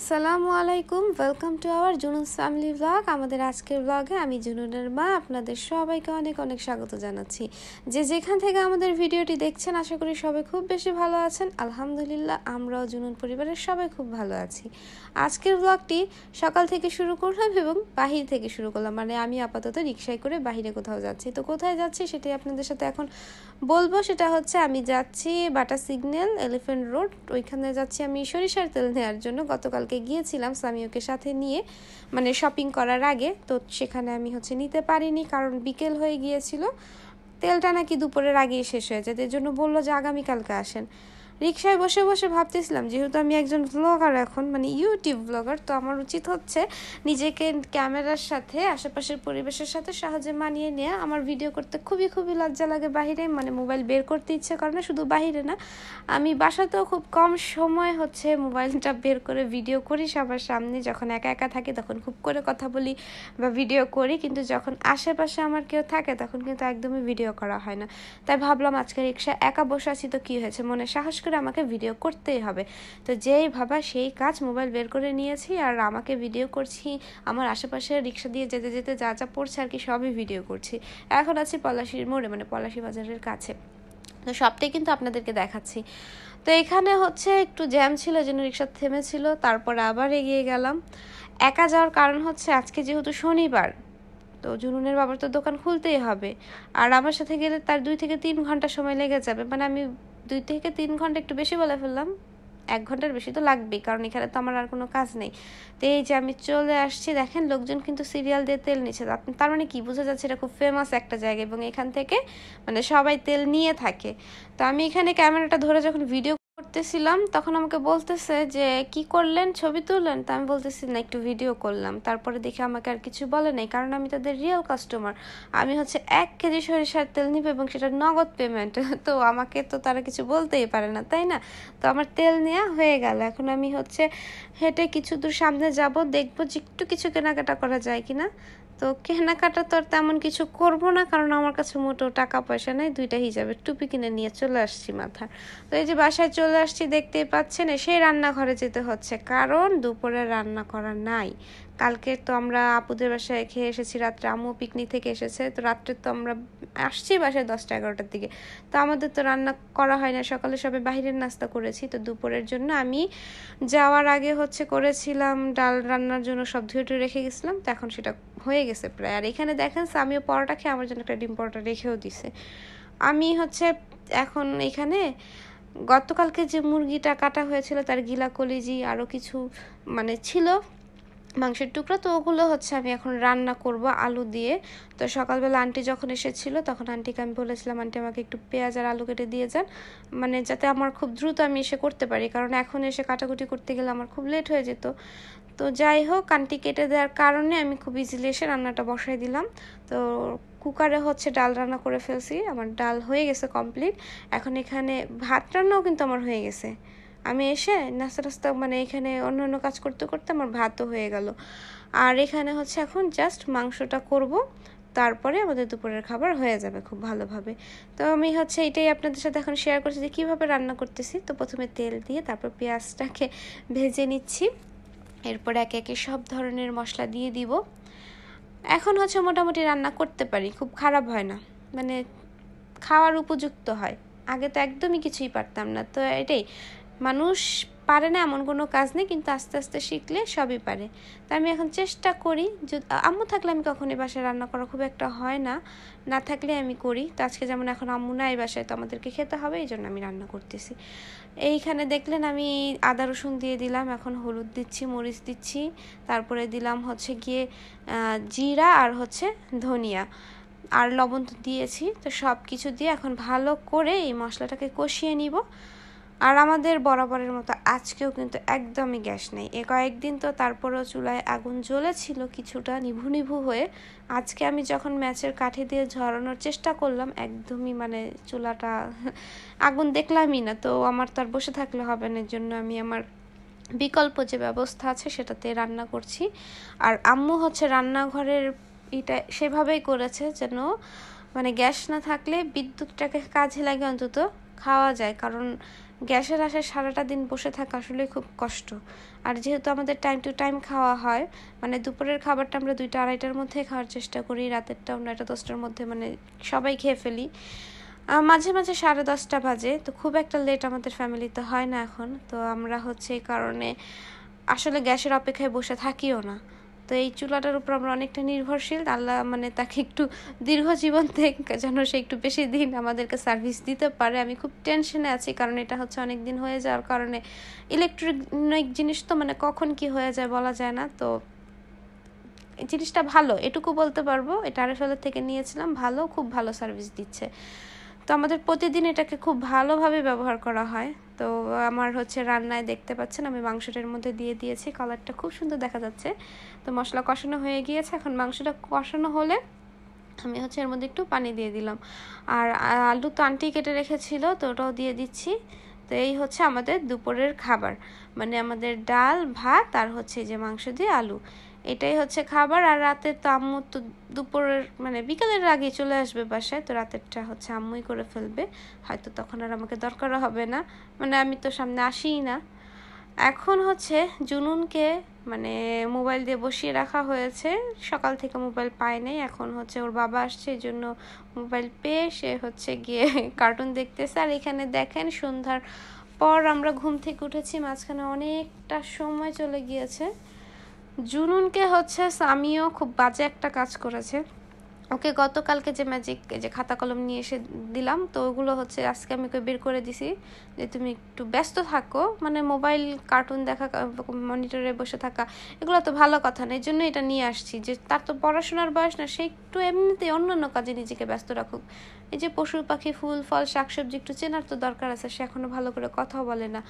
আসসালামু আলাইকুম welcome to our Junus family blog আমাদের আজকের ব্লগে আমি জুনুনের মা আপনাদের সবাইকে অনেক অনেক স্বাগত জানাচ্ছি যে যেখান থেকে আমাদের ভিডিওটি দেখছেন আশা করি সবাই খুব বেশি ভালো আছেন আলহামদুলিল্লাহ আমরাও জুনুন পরিবারের সবাই খুব ভালো আছি আজকের ব্লগটি সকাল থেকে শুরু করলাম এবং বাহির থেকে শুরু করলাম মানে আমি আপাতত রিক্সায় করে বাহিরে কোথাও যাচ্ছি তো কোথায় যাচ্ছি সেটাই আপনাদের সাথে এখন বলবো সেটা হচ্ছে আমি যাচ্ছি বাটা সিগন্যাল এলিফেন্ট রোড ওইখানে যাচ্ছি আমি সরিষার তেল নেওয়ার জন্য গতকাল কালকে গিয়েছিলাম সামিওকে সাথে নিয়ে মানে শপিং করার আগে তো সেখানে আমি হচ্ছে নিতে পারিনি কারণ বিকেল হয়ে গিয়েছিল তেলটা নাকি দুপুরের আগেই শেষ হয়ে যায় এর জন্য বললো যে আগামীকালকে আসেন রিক্সায় বসে বসে ভাবতেছিলাম যেহেতু আমি একজন ব্লগার এখন মানে ইউটিউব ব্লগার তো আমার উচিত হচ্ছে নিজেকে ক্যামেরার সাথে আশেপাশের পরিবেশের সাথে সাহায্যে মানিয়ে নিয়ে আমার ভিডিও করতে খুবই খুবই লজ্জা লাগে বাহিরে মানে মোবাইল বের করতে ইচ্ছে করে না শুধু বাহিরে না আমি বাসাতেও খুব কম সময় হচ্ছে মোবাইলটা বের করে ভিডিও করি সবার সামনে যখন একা একা থাকি তখন খুব করে কথা বলি বা ভিডিও করি কিন্তু যখন আশেপাশে আমার কেউ থাকে তখন কিন্তু একদমই ভিডিও করা হয় না তাই ভাবলাম আজকে রিক্সা একা বসে আছি তো কী হয়েছে মনে সাহস করে আমাকে ভিডিও করতেই হবে তো যেই ভাবা সেই কাজ মোবাইল বের করে নিয়েছি আর আমাকে ভিডিও করছি আমার আশেপাশে রিক্সা দিয়ে যেতে যেতে যা যা পড়ছে আর কি সবই ভিডিও করছি এখন আছি পলাশির মোড়ে মানে পলাশি বাজারের কাছে তো সবটাই কিন্তু আপনাদেরকে দেখাচ্ছি তো এখানে হচ্ছে একটু জ্যাম ছিল যেন রিক্সা থেমেছিল তারপরে আবার এগিয়ে গেলাম একা যাওয়ার কারণ হচ্ছে আজকে যেহেতু শনিবার তো জুনুনের বাবার তো দোকান খুলতেই হবে আর আমার সাথে গেলে তার দুই থেকে তিন ঘন্টা সময় লেগে যাবে মানে আমি দুই থেকে তিন ঘন্টা একটু বেশি বলে ফেললাম এক ঘন্টার বেশি তো লাগবেই কারণ এখানে তো আমার আর কোনো কাজ নেই তো এই যে আমি চলে আসছি দেখেন লোকজন কিন্তু সিরিয়াল দিয়ে তেল নিচ্ছে আপনি তার মানে কি বোঝা যাচ্ছে এটা খুব ফেমাস একটা জায়গা এবং এখান থেকে মানে সবাই তেল নিয়ে থাকে তো আমি এখানে ক্যামেরাটা ধরে যখন ভিডিও করতেছিলাম তখন আমাকে বলতেছে যে কি করলেন ছবি তুললেন তা আমি বলতেছি না একটু ভিডিও করলাম তারপরে দেখে আমাকে আর কিছু বলে নাই কারণ আমি তাদের রিয়েল কাস্টমার আমি হচ্ছে এক কেজি সরিষার তেল নিব এবং সেটা নগদ পেমেন্ট তো আমাকে তো তারা কিছু বলতেই পারে না তাই না তো আমার তেল নেওয়া হয়ে গেল এখন আমি হচ্ছে হেঁটে কিছু দূর সামনে যাব দেখবো যে একটু কিছু কেনাকাটা করা যায় কিনা তো কেনাকাটা তো আর তেমন কিছু করব না কারণ আমার কাছে মোটেও টাকা পয়সা নেই দুইটা হিসাবে টুপি কিনে নিয়ে চলে আসছি মাথার তো এই যে বাসায় চলে আসছি দেখতেই পাচ্ছেন সেই রান্নাঘরে যেতে হচ্ছে কারণ দুপুরে রান্না করা নাই কালকে তো আমরা আপুদের বাসায় খেয়ে এসেছি রাত্রে আমু পিকনিক থেকে এসেছে তো রাত্রে তো আমরা আসছি বাসায় দশটা এগারোটার দিকে তো আমাদের তো রান্না করা হয় না সকালে সবে বাহিরের নাস্তা করেছি তো দুপুরের জন্য আমি যাওয়ার আগে হচ্ছে করেছিলাম ডাল রান্নার জন্য সব ধুয়ে রেখে গেছিলাম তো এখন সেটা হয়ে গেছে প্রায় আর এখানে দেখেন আমিও পরোটা খেয়ে আমার জন্য একটা ডিম পরোটা রেখেও দিছে আমি হচ্ছে এখন এখানে গতকালকে যে মুরগিটা কাটা হয়েছিল তার গিলা কলিজি আরও কিছু মানে ছিল মাংসের টুকরা তো ওগুলো হচ্ছে আমি এখন রান্না করব আলু দিয়ে তো সকালবেলা আন্টি যখন এসেছিল তখন আন্টিকে আমি বলেছিলাম আন্টি আমাকে একটু পেঁয়াজ আর আলু কেটে দিয়ে যান মানে যাতে আমার খুব দ্রুত আমি এসে করতে পারি কারণ এখন এসে কাটাকুটি করতে গেলে আমার খুব লেট হয়ে যেত তো যাই হোক কানটি কেটে দেওয়ার কারণে আমি খুব ইজিলি এসে রান্নাটা বসাই দিলাম তো কুকারে হচ্ছে ডাল রান্না করে ফেলছি আমার ডাল হয়ে গেছে কমপ্লিট এখন এখানে ভাত রান্নাও কিন্তু আমার হয়ে গেছে আমি এসে নাস্তা টাস্তা মানে এখানে অন্য অন্য কাজ করতে করতে আমার ভাতও হয়ে গেল আর এখানে হচ্ছে এখন জাস্ট মাংসটা করব তারপরে আমাদের দুপুরের খাবার হয়ে যাবে খুব ভালোভাবে তো আমি হচ্ছে এটাই আপনাদের সাথে এখন শেয়ার করছি যে কীভাবে রান্না করতেছি তো প্রথমে তেল দিয়ে তারপর পেঁয়াজটাকে ভেজে নিচ্ছি এরপর একে একে সব ধরনের মশলা দিয়ে দিব এখন হচ্ছে মোটামুটি রান্না করতে পারি খুব খারাপ হয় না মানে খাওয়ার উপযুক্ত হয় আগে তো একদমই কিছুই পারতাম না তো এটাই মানুষ পারে না এমন কোনো কাজ নেই কিন্তু আস্তে আস্তে শিখলে সবই পারে তা আমি এখন চেষ্টা করি যদি আম্মু থাকলে আমি কখনই বাসায় রান্না করা খুব একটা হয় না না থাকলে আমি করি তো আজকে যেমন এখন আম্মু নাই বাসায় তো আমাদেরকে খেতে হবে এই জন্য আমি রান্না করতেছি এইখানে দেখলেন আমি আদা রসুন দিয়ে দিলাম এখন হলুদ দিচ্ছি মরিচ দিচ্ছি তারপরে দিলাম হচ্ছে গিয়ে জিরা আর হচ্ছে ধনিয়া আর লবণ দিয়েছি তো সব কিছু দিয়ে এখন ভালো করে এই মশলাটাকে কষিয়ে নিব আর আমাদের বরাবরের মতো আজকেও কিন্তু একদমই গ্যাস নেই এ কয়েকদিন তো তারপরেও চুলায় আগুন জ্বলেছিল কিছুটা নিভু নিভু হয়ে আজকে আমি যখন ম্যাচের কাঠি দিয়ে ঝরানোর চেষ্টা করলাম একদমই মানে চুলাটা আগুন দেখলামই না তো আমার তো আর বসে থাকলে হবে না এর জন্য আমি আমার বিকল্প যে ব্যবস্থা আছে সেটাতে রান্না করছি আর আম্মু হচ্ছে রান্নাঘরের এটা সেভাবেই করেছে যেন মানে গ্যাস না থাকলে বিদ্যুৎটাকে কাজে লাগে অন্তত খাওয়া যায় কারণ গ্যাসের আসে সারাটা দিন বসে থাকা আসলে খুব কষ্ট আর যেহেতু আমাদের টাইম টু টাইম খাওয়া হয় মানে দুপুরের খাবারটা আমরা দুইটা আড়াইটার মধ্যে খাওয়ার চেষ্টা করি রাতেরটা একটা দশটার মধ্যে মানে সবাই খেয়ে ফেলি মাঝে মাঝে সাড়ে দশটা বাজে তো খুব একটা লেট আমাদের ফ্যামিলিতে হয় না এখন তো আমরা হচ্ছে এই কারণে আসলে গ্যাসের অপেক্ষায় বসে থাকিও না তো এই চুলাটার উপর আমরা অনেকটা নির্ভরশীল আল্লাহ মানে তাকে একটু দীর্ঘ জীবন থেকে যেন সে একটু বেশি দিন আমাদেরকে সার্ভিস দিতে পারে আমি খুব টেনশনে আছি কারণ এটা হচ্ছে অনেক দিন হয়ে যাওয়ার কারণে ইলেকট্রনিক জিনিস তো মানে কখন কি হয়ে যায় বলা যায় না তো জিনিসটা ভালো এটুকু বলতে পারবো এটা আরএফএলের থেকে নিয়েছিলাম ভালো খুব ভালো সার্ভিস দিচ্ছে তো আমাদের প্রতিদিন এটাকে খুব ভালোভাবে ব্যবহার করা হয় তো আমার হচ্ছে রান্নায় দেখতে পাচ্ছেন আমি মাংসটার মধ্যে দিয়ে দিয়েছি কালারটা খুব সুন্দর দেখা যাচ্ছে তো মশলা কষানো হয়ে গিয়েছে এখন মাংসটা কষানো হলে আমি হচ্ছে এর মধ্যে একটু পানি দিয়ে দিলাম আর আলু তো আন্টি কেটে রেখেছিল তো ওটাও দিয়ে দিচ্ছি তো এই হচ্ছে আমাদের দুপুরের খাবার মানে আমাদের ডাল ভাত আর হচ্ছে যে মাংস দিয়ে আলু এটাই হচ্ছে খাবার আর রাতে তো আম্মু তো দুপুরের মানে বিকালের আগে চলে আসবে বাসায় তো রাতেরটা হচ্ছে আম্মুই করে ফেলবে হয়তো তখন আর আমাকে দরকারও হবে না মানে আমি তো সামনে আসিই না এখন হচ্ছে জুনুনকে মানে মোবাইল দিয়ে বসিয়ে রাখা হয়েছে সকাল থেকে মোবাইল পায় নাই এখন হচ্ছে ওর বাবা আসছে এই জন্য মোবাইল পেয়ে সে হচ্ছে গিয়ে কার্টুন দেখতেছে আর এখানে দেখেন সন্ধ্যার পর আমরা ঘুম থেকে উঠেছি মাঝখানে অনেকটা সময় চলে গিয়েছে জুনুনকে হচ্ছে স্বামীও খুব বাজে একটা কাজ করেছে ওকে গতকালকে যে ম্যাজিক যে খাতা কলম নিয়ে এসে দিলাম তো ওগুলো হচ্ছে আজকে আমি ওকে বের করে দিছি যে তুমি একটু ব্যস্ত থাকো মানে মোবাইল কার্টুন দেখা মনিটরে বসে থাকা এগুলো তো ভালো কথা না এই জন্য এটা নিয়ে আসছি যে তার তো পড়াশোনার বয়স না সে একটু এমনিতে অন্যান্য কাজে নিজেকে ব্যস্ত রাখুক এই যে পশু পাখি ফুল ফল শাকসবজি একটু চেনার তো দরকার আছে সে এখনও ভালো করে কথাও বলে না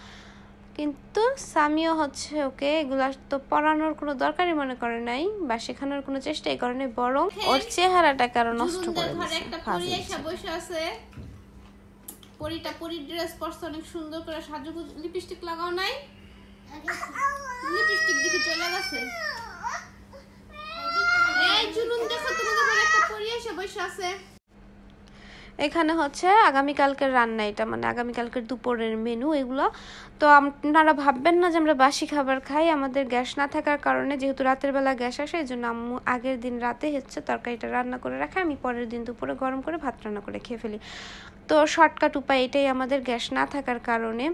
কিন্তু সামিও হচ্ছে ওকে এগুলা তো পড়ানোর কোনো দরকারই মনে করে নাই বা শেখানোর কোনো চেষ্টাই হ্যাঁ, করে নাই বরং ওর চেহারাটা কারো নষ্ট করে দিয়েছে পরিটা পরি ড্রেস পরছে অনেক সুন্দর করে সাজু লিপস্টিক লাগাও নাই লিপস্টিক দেখে চলে গেছে এই জুনুন দেখো তোমাদের একটা পরি এসে বসে আছে এখানে হচ্ছে আগামীকালকের রান্না এটা মানে আগামীকালকের দুপুরের মেনু এগুলো তো আপনারা ভাববেন না যে আমরা বাসি খাবার খাই আমাদের গ্যাস না থাকার কারণে যেহেতু রাতের বেলা গ্যাস আসে এই জন্য আম্মু আগের দিন রাতে হচ্ছে তরকারিটা রান্না করে রাখে আমি পরের দিন দুপুরে গরম করে ভাত রান্না করে খেয়ে ফেলি তো শর্টকাট উপায় এটাই আমাদের গ্যাস না থাকার কারণে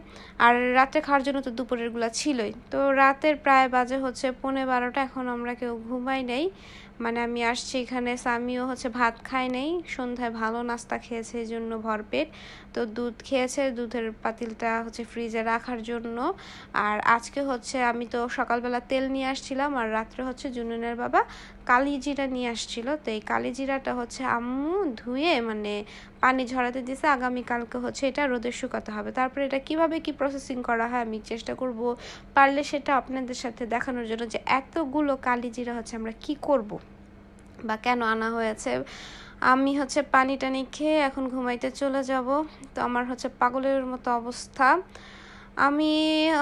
আর রাতে খাওয়ার জন্য তো দুপুরেরগুলো ছিলই তো রাতের প্রায় বাজে হচ্ছে পনে বারোটা এখন আমরা কেউ ঘুমাই নাই মানে আমি আসছি এখানে স্বামীও হচ্ছে ভাত খায় নাই সন্ধ্যায় ভালো নাস্তা খেয়েছে এই জন্য ভরপেট তো দুধ খেয়েছে দুধের পাতিলটা হচ্ছে ফ্রিজে রাখার জন্য আর আজকে হচ্ছে আমি তো সকালবেলা তেল নিয়ে আসছিলাম আর রাত্রে হচ্ছে জুনুনের বাবা কালিজিরা নিয়ে আসছিল তো এই কালিজিরাটা হচ্ছে আম্মু ধুয়ে মানে পানি ঝরাতে দিছে আগামীকালকে হচ্ছে এটা রোদে শুকাতে হবে তারপরে এটা কিভাবে কি প্রসেসিং করা হয় আমি চেষ্টা করব পারলে সেটা আপনাদের সাথে দেখানোর জন্য যে এতগুলো কালিজিরা হচ্ছে আমরা কি করব বা কেন আনা হয়েছে আমি হচ্ছে পানি টানি খেয়ে এখন ঘুমাইতে চলে যাব তো আমার হচ্ছে পাগলের মতো অবস্থা আমি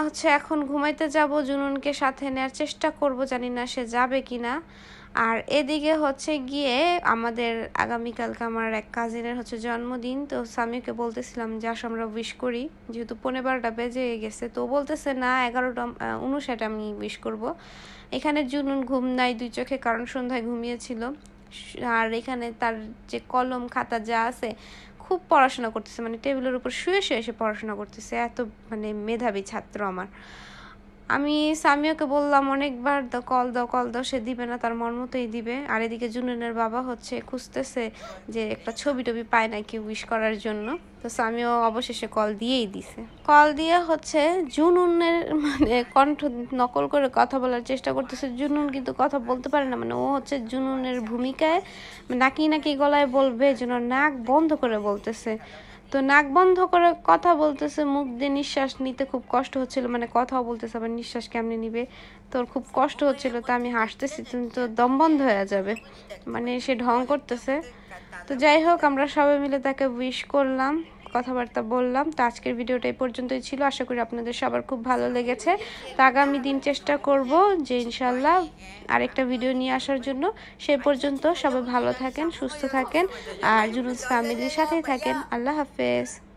হচ্ছে এখন ঘুমাইতে যাব জুনুনকে সাথে নেওয়ার চেষ্টা করব জানি না সে যাবে কি না আর এদিকে হচ্ছে গিয়ে আমাদের আগামীকালকে আমার এক কাজিনের হচ্ছে জন্মদিন তো স্বামীকে বলতেছিলাম যে আস আমরা উইশ করি যেহেতু পনেরো বারোটা বেজে গেছে তো বলতেছে না এগারোটা উনষাট আমি উইশ করব। এখানে জুনুন ঘুম নাই দুই চোখে কারণ সন্ধ্যায় ঘুমিয়েছিল আর এখানে তার যে কলম খাতা যা আছে খুব পড়াশোনা করতেছে মানে টেবিলের উপর শুয়ে শুয়ে এসে পড়াশোনা করতেছে এত মানে মেধাবী ছাত্র আমার আমি সামিয়াকে বললাম অনেকবার দ কল দ কল দ সে দিবে না তার মন মতোই দিবে আর এদিকে জুনুনের বাবা হচ্ছে খুঁজতেছে যে একটা ছবি টবি পায় না কি উইশ করার জন্য তো সামিও অবশেষে কল দিয়েই দিছে কল দিয়ে হচ্ছে জুনুনের মানে কণ্ঠ নকল করে কথা বলার চেষ্টা করতেছে জুনুন কিন্তু কথা বলতে পারে না মানে ও হচ্ছে জুনুনের ভূমিকায় নাকি নাকি গলায় বলবে জুনুন নাক বন্ধ করে বলতেছে তো নাক বন্ধ করে কথা বলতেছে মুখ দিয়ে নিঃশ্বাস নিতে খুব কষ্ট হচ্ছিল মানে কথাও বলতেছে আবার নিঃশ্বাস কেমনে নিবে তোর খুব কষ্ট হচ্ছিল তো আমি হাসতেছি তুমি তো দম বন্ধ হয়ে যাবে মানে সে ঢং করতেছে তো যাই হোক আমরা সবাই মিলে তাকে উইশ করলাম কথাবার্তা বললাম তো আজকের ভিডিওটা এই পর্যন্তই ছিল আশা করি আপনাদের সবার খুব ভালো লেগেছে তো আগামী দিন চেষ্টা করব যে ইনশাল্লাহ আরেকটা ভিডিও নিয়ে আসার জন্য সে পর্যন্ত সবাই ভালো থাকেন সুস্থ থাকেন আর জুনুস ফ্যামিলির সাথেই থাকেন আল্লাহ হাফেজ